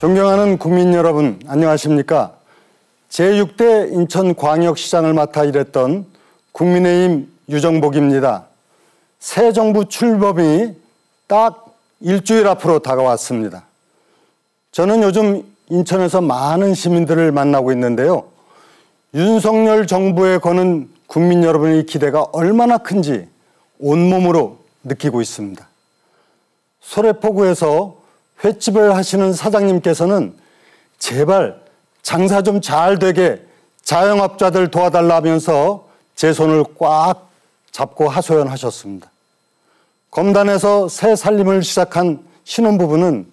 존경하는 국민 여러분, 안녕하십니까? 제6대 인천광역시장을 맡아 일했던 국민의힘 유정복입니다. 새 정부 출범이 딱 일주일 앞으로 다가왔습니다. 저는 요즘 인천에서 많은 시민들을 만나고 있는데요. 윤석열 정부에 거는 국민 여러분의 기대가 얼마나 큰지 온몸으로 느끼고 있습니다. 소래포구에서 횟집을 하시는 사장님께서는 제발 장사 좀 잘 되게 자영업자들 도와달라면서 하제 손을 꽉 잡고 하소연하셨습니다. 검단에서 새 살림을 시작한 신혼부부는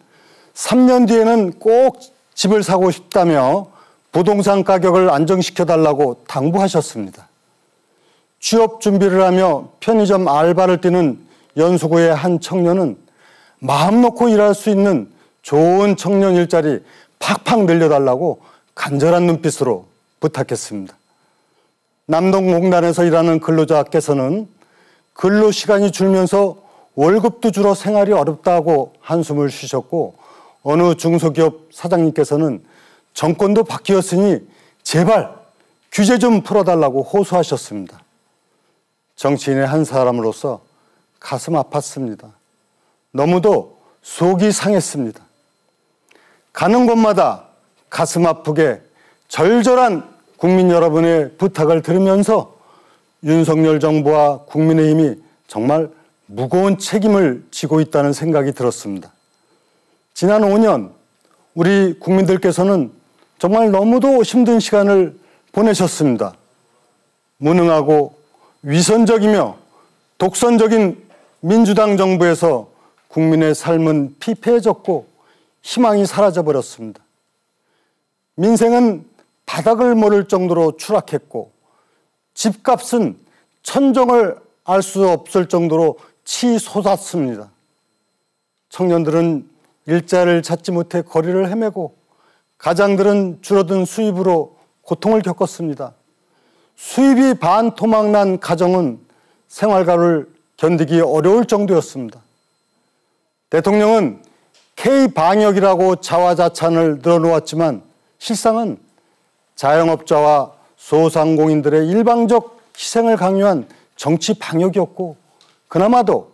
3년 뒤에는 꼭 집을 사고 싶다며 부동산 가격을 안정시켜달라고 당부하셨습니다. 취업 준비를 하며 편의점 알바를 뛰는 연수구의 한 청년은 마음 놓고 일할 수 있는 좋은 청년 일자리 팍팍 늘려달라고 간절한 눈빛으로 부탁했습니다. 남동공단에서 일하는 근로자께서는 근로 시간이 줄면서 월급도 줄어 생활이 어렵다고 한숨을 쉬셨고 어느 중소기업 사장님께서는 정권도 바뀌었으니 제발 규제 좀 풀어달라고 호소하셨습니다. 정치인의 한 사람으로서 가슴 아팠습니다. 너무도 속이 상했습니다. 가는 곳마다 가슴 아프게 절절한 국민 여러분의 부탁을 들으면서 윤석열 정부와 국민의힘이 정말 무거운 책임을 지고 있다는 생각이 들었습니다. 지난 5년 우리 국민들께서는 정말 너무도 힘든 시간을 보내셨습니다. 무능하고 위선적이며 독선적인 민주당 정부에서 국민의 삶은 피폐해졌고 희망이 사라져버렸습니다. 민생은 바닥을 모를 정도로 추락했고 집값은 천정을 알 수 없을 정도로 치솟았습니다. 청년들은 일자를 찾지 못해 거리를 헤매고 가장들은 줄어든 수입으로 고통을 겪었습니다. 수입이 반토막난 가정은 생활가를 견디기 어려울 정도였습니다. 대통령은 K-방역이라고 자화자찬을 늘어놓았지만 실상은 자영업자와 소상공인들의 일방적 희생을 강요한 정치 방역이었고 그나마도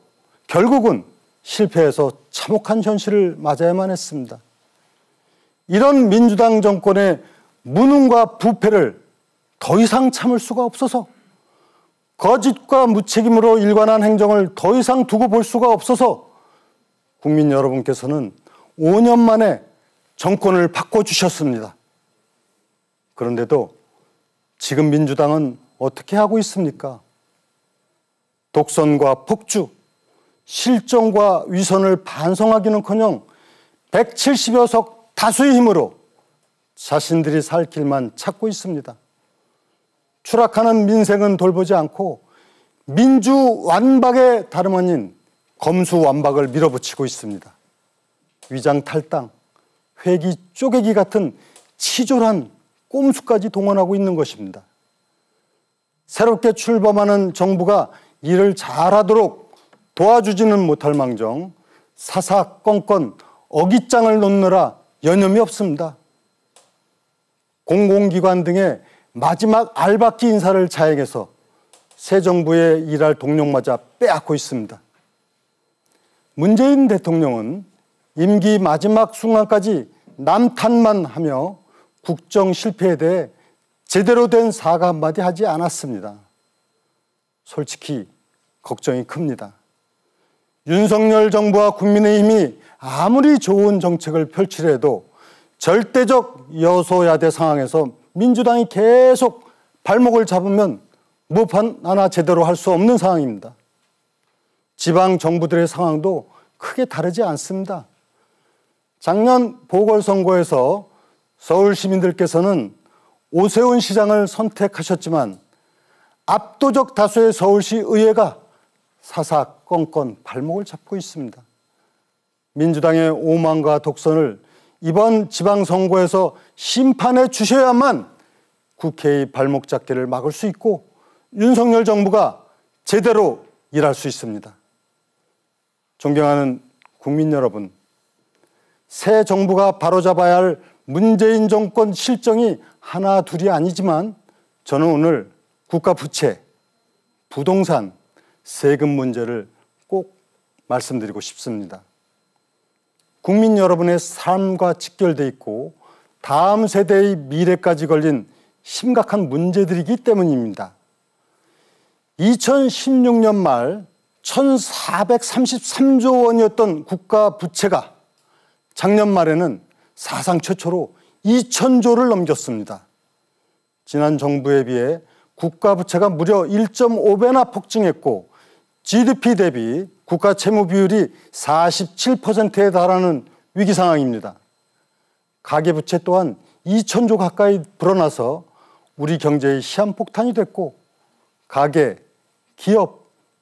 결국은 실패해서 참혹한 현실을 맞아야만 했습니다. 이런 민주당 정권의 무능과 부패를 더 이상 참을 수가 없어서 거짓과 무책임으로 일관한 행정을 더 이상 두고 볼 수가 없어서 국민 여러분께서는 5년 만에 정권을 바꿔주셨습니다. 그런데도 지금 민주당은 어떻게 하고 있습니까? 독선과 폭주, 실정과 위선을 반성하기는커녕 170여 석 다수의 힘으로 자신들이 살 길만 찾고 있습니다. 추락하는 민생은 돌보지 않고 민주 완박의 다름 아닌 검수완박을 밀어붙이고 있습니다. 위장 탈당, 회기 쪼개기 같은 치졸한 꼼수까지 동원하고 있는 것입니다. 새롭게 출범하는 정부가 일을 잘하도록 도와주지는 못할 망정 사사건건 어깃장을 놓느라 여념이 없습니다. 공공기관 등의 마지막 알바끼 인사를 자행해서 새 정부의 일할 동력마저 빼앗고 있습니다. 문재인 대통령은 임기 마지막 순간까지 남탓만 하며 국정 실패에 대해 제대로 된 사과 한마디 하지 않았습니다. 솔직히 걱정이 큽니다. 윤석열 정부와 국민의힘이 아무리 좋은 정책을 펼치려도 절대적 여소야대 상황에서 민주당이 계속 발목을 잡으면 무판 하나 제대로 할 수 없는 상황입니다. 지방 정부들의 상황도 크게 다르지 않습니다. 작년 보궐선거에서 서울 시민들께서는 오세훈 시장을 선택하셨지만 압도적 다수의 서울시 의회가 사사건건 발목을 잡고 있습니다. 민주당의 오만과 독선을 이번 지방선거에서 심판해 주셔야만 국회의 발목 잡기를 막을 수 있고 윤석열 정부가 제대로 일할 수 있습니다. 존경하는 국민 여러분, 새 정부가 바로잡아야 할 문재인 정권 실정이 하나 둘이 아니지만 저는 오늘 국가 부채, 부동산, 세금 문제를 꼭 말씀드리고 싶습니다. 국민 여러분의 삶과 직결돼 있고 다음 세대의 미래까지 걸린 심각한 문제들이기 때문입니다. 2016년 말 1,433조 원이었던 국가 부채가 작년 말에는 사상 최초로 2,000조를 넘겼습니다. 지난 정부에 비해 국가 부채가 무려 1.5배나 폭증했고 GDP 대비 국가 채무 비율이 47%에 달하는 위기 상황입니다. 가계 부채 또한 2천조 가까이 불어나서 우리 경제의 시한폭탄이 됐고 가계, 기업,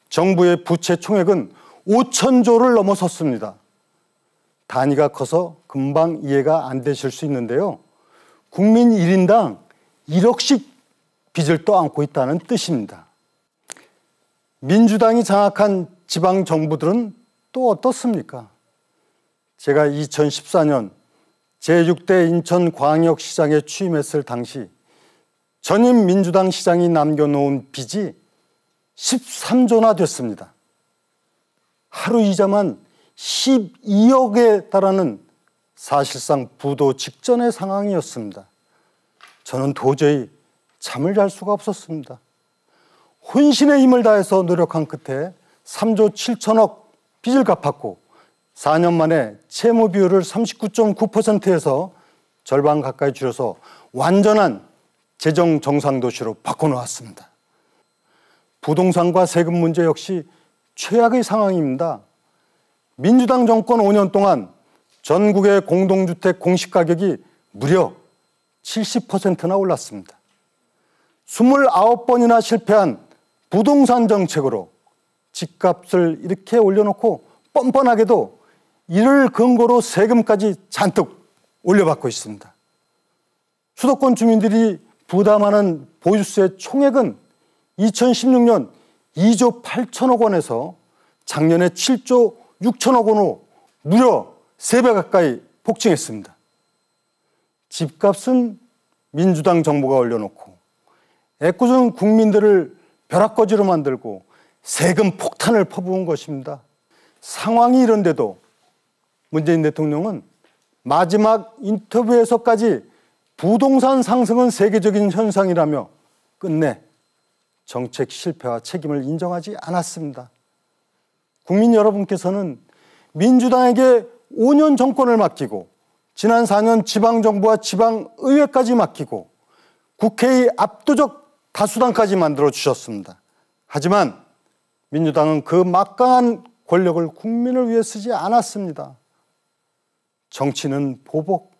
정부의 부채 총액은 5천조를 넘어섰습니다. 단위가 커서 금방 이해가 안 되실 수 있는데요. 국민 1인당 1억씩 빚을 떠안고 있다는 뜻입니다. 민주당이 장악한 지방 정부들은 또 어떻습니까? 제가 2014년 제6대 인천광역시장에 취임했을 당시 전임 민주당 시장이 남겨놓은 빚이 13조나 됐습니다. 하루 이자만 12억에 달하는 사실상 부도 직전의 상황이었습니다. 저는 도저히 잠을 잘 수가 없었습니다. 혼신의 힘을 다해서 노력한 끝에 3조 7천억 빚을 갚았고 4년 만에 채무 비율을 39.9%에서 절반 가까이 줄여서 완전한 재정 정상 도시로 바꿔놓았습니다. 부동산과 세금 문제 역시 최악의 상황입니다. 민주당 정권 5년 동안 전국의 공동주택 공시가격이 무려 70%나 올랐습니다. 29번이나 실패한 부동산 정책으로 집값을 이렇게 올려놓고 뻔뻔하게도 이를 근거로 세금까지 잔뜩 올려받고 있습니다. 수도권 주민들이 부담하는 보유세 총액은 2016년 2조 8천억 원에서 작년에 7조 6천억 원으로 무려 3배 가까이 폭증했습니다. 집값은 민주당 정부가 올려놓고 애꿎은 국민들을 벼락거지로 만들고 세금 폭탄을 퍼부은 것입니다. 상황이 이런데도 문재인 대통령은 마지막 인터뷰에서까지 부동산 상승은 세계적인 현상이라며 끝내 정책 실패와 책임을 인정하지 않았습니다. 국민 여러분께서는 민주당에게 5년 정권을 맡기고 지난 4년 지방정부와 지방의회까지 맡기고 국회의 압도적 다수당까지 만들어 주셨습니다. 하지만 민주당은 그 막강한 권력을 국민을 위해 쓰지 않았습니다. 정치는 보복,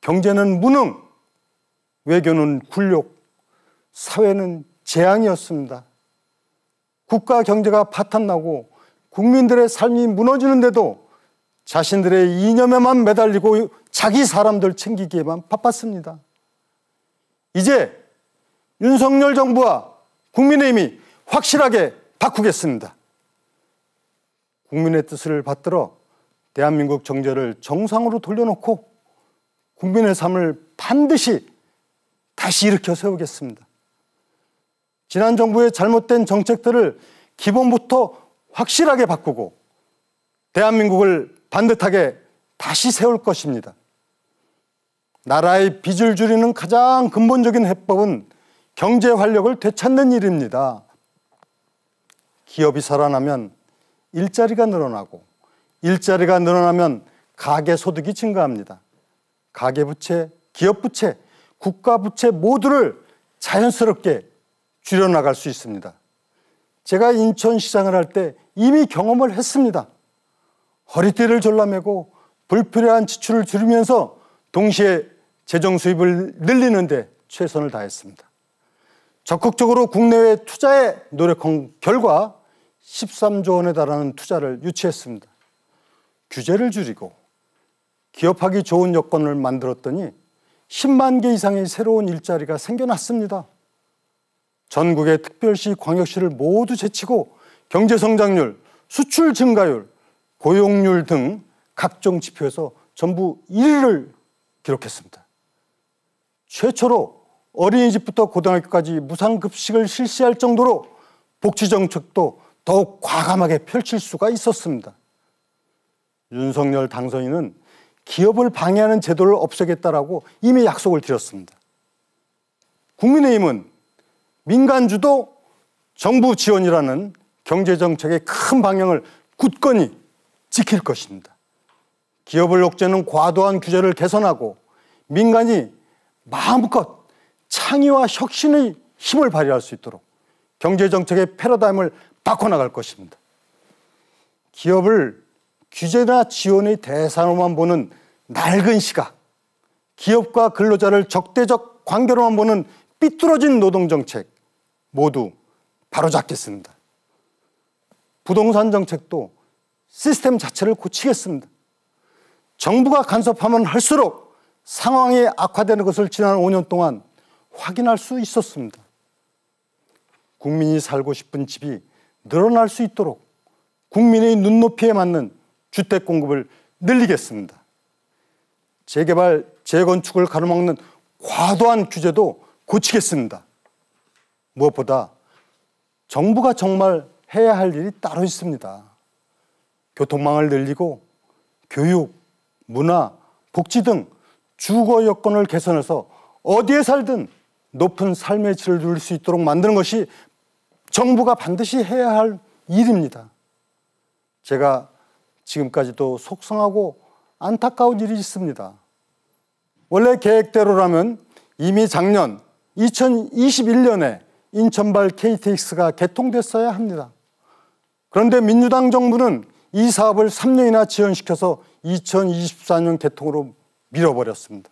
경제는 무능, 외교는 굴욕, 사회는 재앙이었습니다. 국가 경제가 파탄나고 국민들의 삶이 무너지는데도 자신들의 이념에만 매달리고 자기 사람들 챙기기에만 바빴습니다. 이제 윤석열 정부와 국민의힘이 확실하게 바꾸겠습니다. 국민의 뜻을 받들어 대한민국 경제를 정상으로 돌려놓고 국민의 삶을 반드시 다시 일으켜 세우겠습니다. 지난 정부의 잘못된 정책들을 기본부터 확실하게 바꾸고 대한민국을 반듯하게 다시 세울 것입니다. 나라의 빚을 줄이는 가장 근본적인 해법은 경제 활력을 되찾는 일입니다. 기업이 살아나면 일자리가 늘어나고 일자리가 늘어나면 가계 소득이 증가합니다. 가계 부채, 기업 부채, 국가 부채 모두를 자연스럽게 줄여나갈 수 있습니다. 제가 인천시장을 할 때 이미 경험을 했습니다. 허리띠를 졸라매고 불필요한 지출을 줄이면서 동시에 재정 수입을 늘리는데 최선을 다했습니다. 적극적으로 국내외 투자에 노력한 결과 13조 원에 달하는 투자를 유치했습니다. 규제를 줄이고 기업하기 좋은 여건을 만들었더니 10만 개 이상의 새로운 일자리가 생겨났습니다. 전국의 특별시 광역시를 모두 제치고 경제 성장률, 수출 증가율, 고용률 등 각종 지표에서 전부 1위를 기록했습니다. 최초로 어린이집부터 고등학교까지 무상급식을 실시할 정도로 복지 정책도 더욱 과감하게 펼칠 수가 있었습니다. 윤석열 당선인은 기업을 방해하는 제도를 없애겠다라고 이미 약속을 드렸습니다. 국민의힘은 민간주도 정부 지원이라는 경제정책의 큰 방향을 굳건히 지킬 것입니다. 기업을 억제는 과도한 규제를 개선하고 민간이 마음껏 창의와 혁신의 힘을 발휘할 수 있도록 경제정책의 패러다임을 바꿔나갈 것입니다. 기업을 규제나 지원의 대상으로만 보는 낡은 시각, 기업과 근로자를 적대적 관계로만 보는 삐뚤어진 노동정책, 모두 바로잡겠습니다. 부동산 정책도 시스템 자체를 고치겠습니다. 정부가 간섭하면 할수록 상황이 악화되는 것을 지난 5년 동안 확인할 수 있었습니다. 국민이 살고 싶은 집이 늘어날 수 있도록 국민의 눈높이에 맞는 주택 공급을 늘리겠습니다. 재개발, 재건축을 가로막는 과도한 규제도 고치겠습니다. 무엇보다 정부가 정말 해야 할 일이 따로 있습니다. 교통망을 늘리고 교육, 문화, 복지 등 주거 여건을 개선해서 어디에 살든 높은 삶의 질을 누릴 수 있도록 만드는 것이 정부가 반드시 해야 할 일입니다. 제가 지금까지도 속상하고 안타까운 일이 있습니다. 원래 계획대로라면 이미 작년 2021년에 인천발 KTX가 개통됐어야 합니다. 그런데 민주당 정부는 이 사업을 3년이나 지연시켜서 2024년 개통으로 밀어버렸습니다.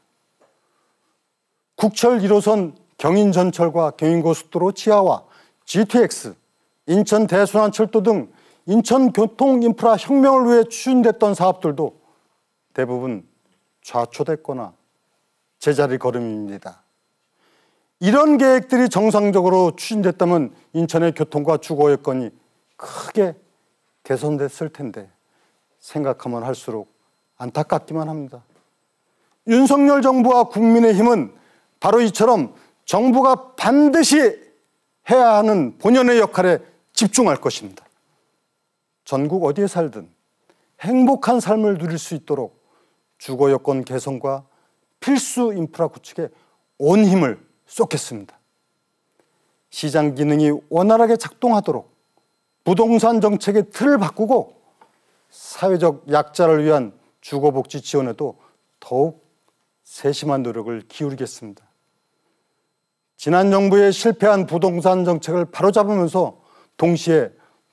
국철 1호선 경인전철과 경인고속도로 지하와 GTX, 인천 대순환철도 등 인천 교통 인프라 혁명을 위해 추진됐던 사업들도 대부분 좌초됐거나 제자리 걸음입니다. 이런 계획들이 정상적으로 추진됐다면 인천의 교통과 주거 여건이 크게 개선됐을 텐데 생각하면 할수록 안타깝기만 합니다. 윤석열 정부와 국민의힘은 바로 이처럼 정부가 반드시 해야 하는 본연의 역할에 집중할 것입니다. 전국 어디에 살든 행복한 삶을 누릴 수 있도록 주거 여건 개선과 필수 인프라 구축에 온 힘을 쏟겠습니다. 시장 기능이 원활하게 작동하도록 부동산 정책의 틀을 바꾸고 사회적 약자를 위한 주거복지 지원에도 더욱 세심한 노력을 기울이겠습니다. 지난 정부의 실패한 부동산 정책을 바로잡으면서 동시에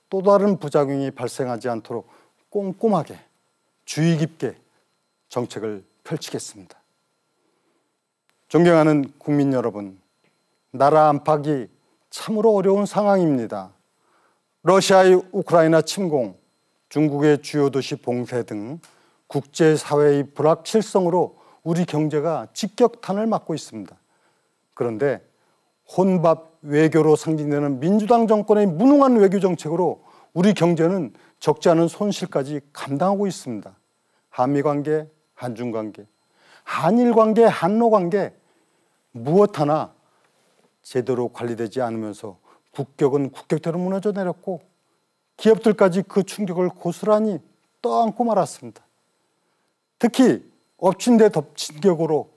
또 다른 부작용이 발생하지 않도록 꼼꼼하게 주의 깊게 정책을 펼치겠습니다. 존경하는 국민 여러분, 나라 안팎이 참으로 어려운 상황입니다. 러시아의 우크라이나 침공, 중국의 주요 도시 봉쇄 등 국제사회의 불확실성으로 우리 경제가 직격탄을 맞고 있습니다. 그런데 혼밥 외교로 상징되는 민주당 정권의 무능한 외교 정책으로 우리 경제는 적지 않은 손실까지 감당하고 있습니다. 한미 관계, 한중 관계, 한일 관계, 한로 관계 무엇 하나 제대로 관리되지 않으면서 국격은 국격대로 무너져 내렸고 기업들까지 그 충격을 고스란히 떠안고 말았습니다. 특히 엎친 데 덮친 격으로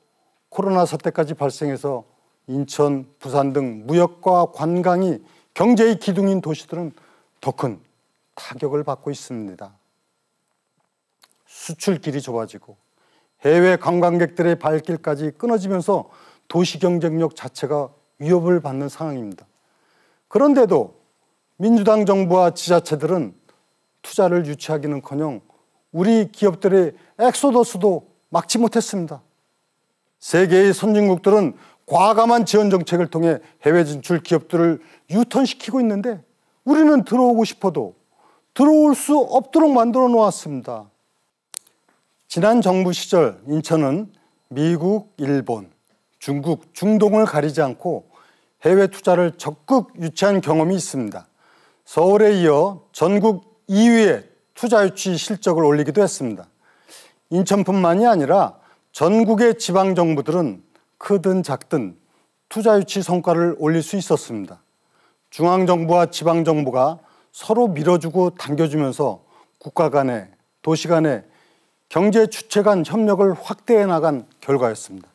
코로나 사태까지 발생해서 인천, 부산 등 무역과 관광이 경제의 기둥인 도시들은 더 큰 타격을 받고 있습니다. 수출 길이 좁아지고 해외 관광객들의 발길까지 끊어지면서 도시 경쟁력 자체가 위협을 받는 상황입니다. 그런데도 민주당 정부와 지자체들은 투자를 유치하기는커녕 우리 기업들의 엑소더스도 막지 못했습니다. 세계의 선진국들은 과감한 지원 정책을 통해 해외 진출 기업들을 유턴시키고 있는데 우리는 들어오고 싶어도 들어올 수 없도록 만들어 놓았습니다. 지난 정부 시절 인천은 미국, 일본, 중국, 중동을 가리지 않고 해외 투자를 적극 유치한 경험이 있습니다. 서울에 이어 전국 2위의 투자 유치 실적을 올리기도 했습니다. 인천뿐만이 아니라 전국의 지방 정부들은 크든 작든 투자 유치 성과를 올릴 수 있었습니다. 중앙 정부와 지방 정부가 서로 밀어주고 당겨주면서 국가 간에 도시 간에 경제 주체 간 협력을 확대해 나간 결과였습니다.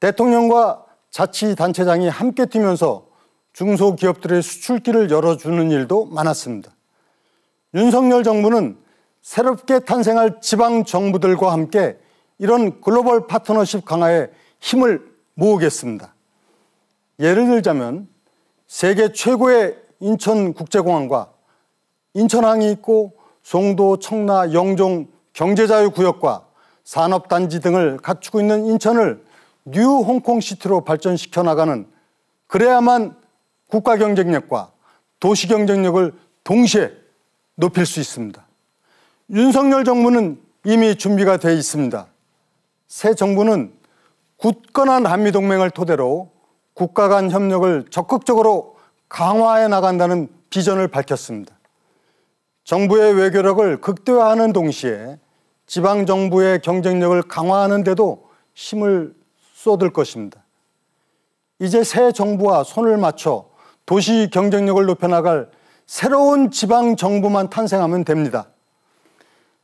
대통령과 자치단체장이 함께 뛰면서 중소기업들의 수출길을 열어주는 일도 많았습니다. 윤석열 정부는 새롭게 탄생할 지방 정부들과 함께 이런 글로벌 파트너십 강화에 힘을 모으겠습니다. 예를 들자면 세계 최고의 인천국제공항과 인천항이 있고 송도, 청라, 영종, 경제자유구역과 산업단지 등을 갖추고 있는 인천을 뉴 홍콩시티로 발전시켜 나가는 그래야만 국가 경쟁력과 도시 경쟁력을 동시에 높일 수 있습니다. 윤석열 정부는 이미 준비가 돼 있습니다. 새 정부는 굳건한 한미동맹을 토대로 국가 간 협력을 적극적으로 강화해 나간다는 비전을 밝혔습니다. 정부의 외교력을 극대화하는 동시에 지방 정부의 경쟁력을 강화하는 데도 힘을 쏟을 것입니다. 이제 새 정부와 손을 맞춰 도시 경쟁력을 높여나갈 새로운 지방 정부만 탄생하면 됩니다.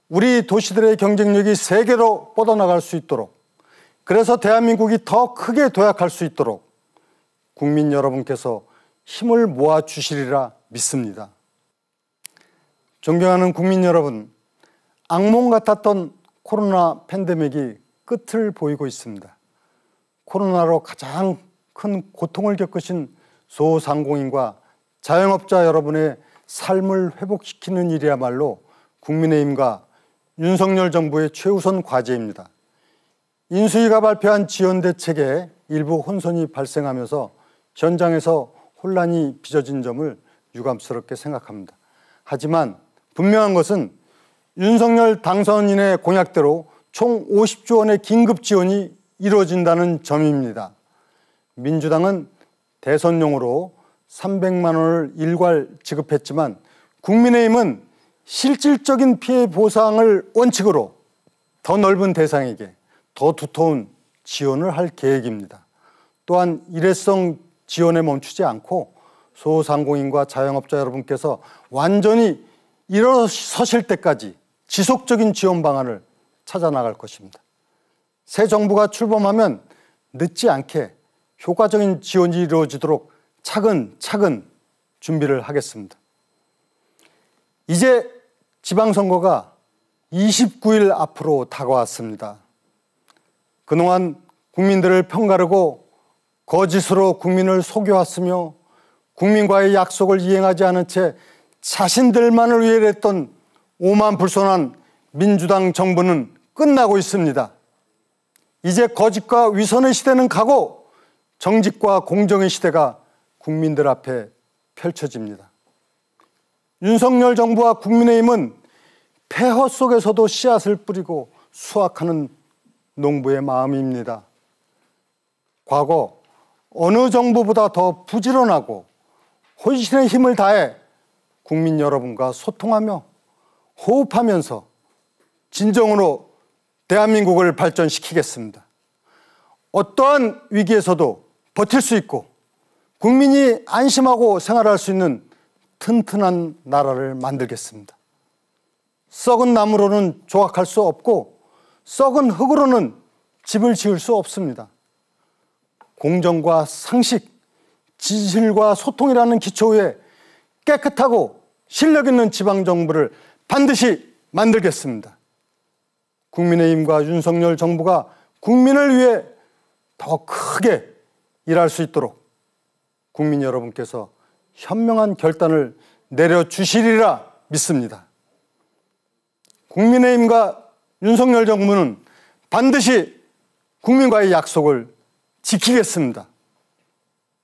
우리 도시들의 경쟁력이 세계로 뻗어나갈 수 있도록 그래서 대한민국이 더 크게 도약할 수 있도록 국민 여러분께서 힘을 모아 주시리라 믿습니다. 존경하는 국민 여러분, 악몽 같았던 코로나 팬데믹이 끝을 보이고 있습니다. 코로나로 가장 큰 고통을 겪으신 소상공인과 자영업자 여러분의 삶을 회복시키는 일이야말로 국민의힘과 윤석열 정부의 최우선 과제입니다. 인수위가 발표한 지원 대책에 일부 혼선이 발생하면서 현장에서 혼란이 빚어진 점을 유감스럽게 생각합니다. 하지만 분명한 것은 윤석열 당선인의 공약대로 총 50조 원의 긴급 지원이 이루어진다는 점입니다. 민주당은 대선용으로 300만 원을 일괄 지급했지만 국민의힘은 실질적인 피해 보상을 원칙으로 더 넓은 대상에게 더 두터운 지원을 할 계획입니다. 또한 일회성 지원에 멈추지 않고 소상공인과 자영업자 여러분께서 완전히 일어서실 때까지 지속적인 지원 방안을 찾아 나갈 것입니다. 새 정부가 출범하면 늦지 않게 효과적인 지원이 이루어지도록 차근차근 준비를 하겠습니다. 이제 지방선거가 29일 앞으로 다가왔습니다. 그동안 국민들을 편가르고 거짓으로 국민을 속여왔으며 국민과의 약속을 이행하지 않은 채 자신들만을 위해 했던 오만 불손한 민주당 정부는 끝나고 있습니다. 이제 거짓과 위선의 시대는 가고 정직과 공정의 시대가 국민들 앞에 펼쳐집니다. 윤석열 정부와 국민의힘은 폐허 속에서도 씨앗을 뿌리고 수확하는 농부의 마음입니다. 과거 어느 정부보다 더 부지런하고 혼신의 힘을 다해 국민 여러분과 소통하며 호흡하면서 진정으로 대한민국을 발전시키겠습니다. 어떠한 위기에서도 버틸 수 있고 국민이 안심하고 생활할 수 있는 튼튼한 나라를 만들겠습니다. 썩은 나무로는 조각할 수 없고 썩은 흙으로는 집을 지을 수 없습니다. 공정과 상식, 진실과 소통이라는 기초 위에 깨끗하고 실력 있는 지방정부를 반드시 만들겠습니다. 국민의힘과 윤석열 정부가 국민을 위해 더 크게 일할 수 있도록 국민 여러분께서 현명한 결단을 내려주시리라 믿습니다. 국민의힘과 윤석열 정부는 반드시 국민과의 약속을 지키겠습니다.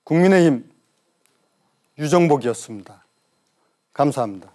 국민의힘 유정복이었습니다. 감사합니다.